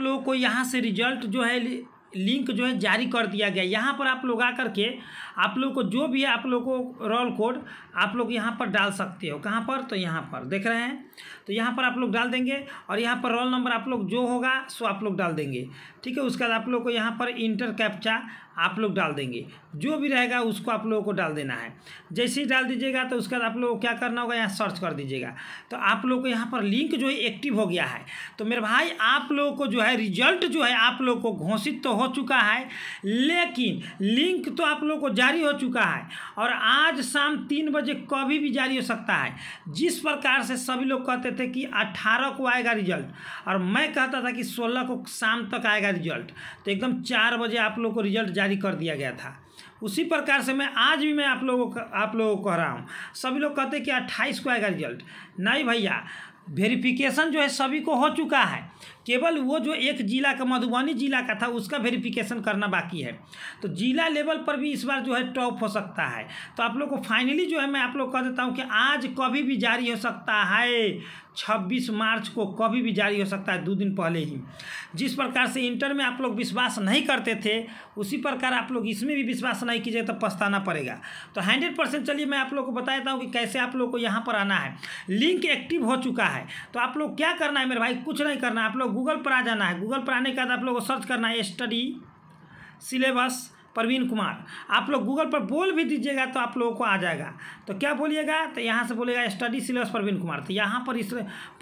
लोगों को यहाँ से रिजल्ट जो है लिंक जो है जारी कर दिया गया यहाँ पर आप लोग आकर के आप लोग को जो भी है आप लोग को रोल कोड आप लोग यहाँ पर डाल सकते हो कहाँ पर तो यहाँ पर देख रहे हैं तो यहाँ पर आप लोग डाल देंगे और यहाँ पर रोल नंबर आप लोग जो होगा सो आप लोग डाल देंगे ठीक है उसके बाद आप लोग को यहाँ पर इंटर कैप्चा आप लोग डाल देंगे जो भी रहेगा उसको आप लोगों को डाल देना है जैसे ही डाल दीजिएगा तो उसके बाद आप लोगों को क्या करना होगा यहाँ सर्च कर दीजिएगा तो आप लोग को यहाँ पर लिंक जो है एक्टिव हो गया है तो मेरे भाई आप लोगों को जो है रिजल्ट जो है आप लोग को घोषित तो हो चुका है लेकिन लिंक तो आप लोगों को जारी हो चुका है और आज शाम तीन बजे कभी भी जारी हो सकता है जिस प्रकार से सभी लोग कहते थे कि अट्ठारह को आएगा रिजल्ट और मैं कहता था कि सोलह को शाम तक आएगा रिजल्ट तो एकदम चार बजे आप लोग को रिजल्ट जारी कर दिया गया था उसी प्रकार से मैं आज भी मैं आप लोगों को आप लोगों को कह रहा हूँ सभी लोग कहते हैं कि अट्ठाईस को आएगा रिजल्ट नहीं भैया वेरिफिकेशन जो है सभी को हो चुका है केवल वो जो एक जिला का मधुबनी जिला का था उसका वेरिफिकेशन करना बाकी है तो जिला लेवल पर भी इस बार जो है टॉप हो सकता है तो आप लोग को फाइनली जो है मैं आप लोग कह देता हूँ कि आज कभी भी जारी हो सकता है छब्बीस मार्च को कभी भी जारी हो सकता है दो दिन पहले ही जिस प्रकार से इंटर में आप लोग विश्वास नहीं करते थे उसी प्रकार आप लोग इसमें भी विश्वास नहीं कीजिए तो पछताना पड़ेगा तो हंड्रेड परसेंट चलिए मैं आप लोग को बता देता हूँ कि कैसे आप लोग को यहाँ पर आना है लिंक एक्टिव हो चुका है तो आप लोग क्या करना है मेरे भाई कुछ नहीं करना आप लोग गूगल पर आ जाना है गूगल पर आने के बाद आप लोग को सर्च करना है स्टडी सिलेबस प्रवीण कुमार आप लोग गूगल पर बोल भी दीजिएगा तो आप लोगों को आ जाएगा तो क्या बोलिएगा तो यहाँ से बोलेगा स्टडी सिलेबस प्रवीण कुमार तो यहाँ पर इस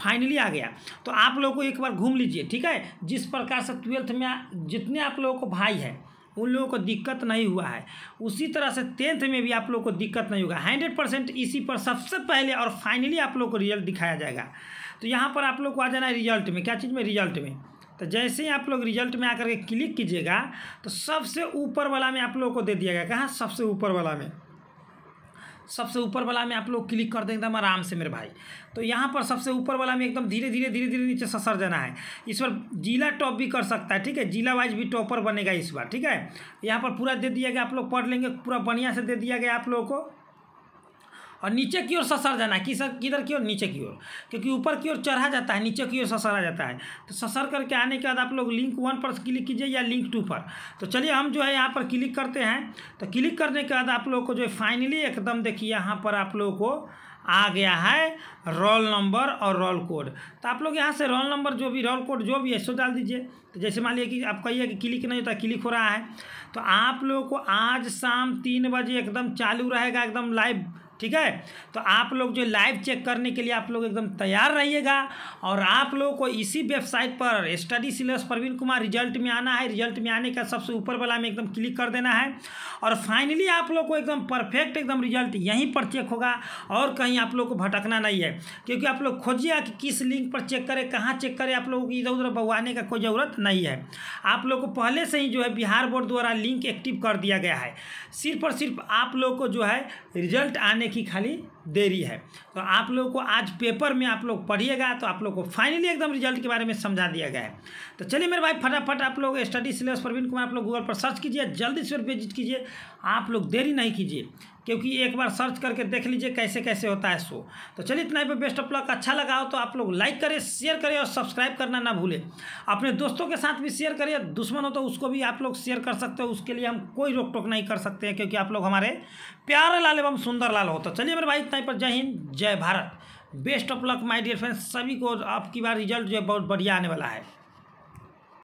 फाइनली आ गया तो आप लोगों को एक बार घूम लीजिए ठीक है जिस प्रकार से ट्वेल्थ में जितने आप लोगों को भाई है उन लोगों को दिक्कत नहीं हुआ है उसी तरह से टेंथ में भी आप लोगों को दिक्कत नहीं होगा हंड्रेड परसेंट इसी पर सबसे पहले और फाइनली आप लोग को रिजल्ट दिखाया जाएगा तो यहाँ पर आप लोग को आ जाना है रिजल्ट में क्या चीज़ में रिजल्ट में तो जैसे ही आप लोग रिजल्ट में आकर के क्लिक कीजिएगा तो सबसे ऊपर वाला में आप लोगों को दे दिया गया कहाँ सबसे ऊपर वाला में सबसे ऊपर वाला में आप लोग क्लिक कर देंगे एकदम तो आराम से मेरे भाई तो यहाँ पर सबसे ऊपर वाला में एकदम धीरे धीरे धीरे धीरे नीचे ससर जाना है इस बार जिला टॉप भी कर सकता है ठीक है जिला वाइज भी टॉपर बनेगा इस बार ठीक है यहाँ पर पूरा दे दिया गया आप लोग पढ़ लेंगे पूरा बढ़िया से दे दिया गया आप लोगों को और नीचे की ओर ससर जाना है किस किधर की ओर नीचे की ओर क्योंकि ऊपर की ओर चढ़ा जाता है नीचे की ओर ससरा जाता है तो ससर करके आने के बाद आप लोग लिंक वन पर क्लिक कीजिए या लिंक टू पर तो चलिए हम जो है यहाँ पर क्लिक करते हैं तो क्लिक करने के बाद आप लोग को जो है फाइनली एकदम देखिए यहाँ पर आप लोगों को आ गया है रोल नंबर और रोल कोड तो आप लोग यहाँ से रोल नंबर जो भी रोल कोड जो भी है सो डाल दीजिए तो जैसे मान लीजिए कि आप कहिए कि क्लिक नहीं होता क्लिक हो रहा है तो आप लोगों को आज शाम तीन बजे एकदम चालू रहेगा एकदम लाइव ठीक है तो आप लोग जो लाइव चेक करने के लिए आप लोग एकदम तैयार रहिएगा और आप लोगों को इसी वेबसाइट पर study syllabus Praveen Kumar result में आना है रिजल्ट में आने का सबसे ऊपर वाला में एकदम क्लिक कर देना है और फाइनली आप लोग को एकदम परफेक्ट एकदम रिजल्ट यहीं पर चेक होगा और कहीं आप लोग को भटकना नहीं है क्योंकि आप लोग खोजिएगा कि किस लिंक पर चेक करें कहाँ चेक करें आप लोगों को इधर उधर बगवाने का कोई ज़रूरत नहीं है आप लोग को पहले से ही जो है बिहार बोर्ड द्वारा लिंक एक्टिव कर दिया गया है सिर्फ और सिर्फ आप लोग को जो है रिजल्ट आने की खाली देरी है तो आप लोगों को आज पेपर में आप लोग पढ़िएगा तो आप लोग को फाइनली एकदम रिजल्ट के बारे में समझा दिया गया है तो चलिए मेरे भाई फटाफट आप लोग स्टडी सिलेबस प्रवीण कुमार आप लोग गूगल पर सर्च कीजिए जल्दी से विजिट कीजिए आप लोग देरी नहीं कीजिए क्योंकि एक बार सर्च करके देख लीजिए कैसे कैसे होता है शो तो चलिए इतना ही बेस्ट ऑफ लक अच्छा लगा हो तो आप लोग लाइक करें शेयर करें और सब्सक्राइब करना ना भूलें अपने दोस्तों के साथ भी शेयर करिए दुश्मन हो तो उसको भी आप लोग शेयर कर सकते हो उसके लिए हम कोई रोक टोक नहीं कर सकते हैं क्योंकि आप लोग हमारे प्यारे लाल एवं सुंदर लाल हो तो चलिए मेरे भाई इतना ही पर जय हिंद जय Bharat best of luck my dear friends सभी को आपकी बार रिजल्ट जो है बहुत बढ़िया आने वाला है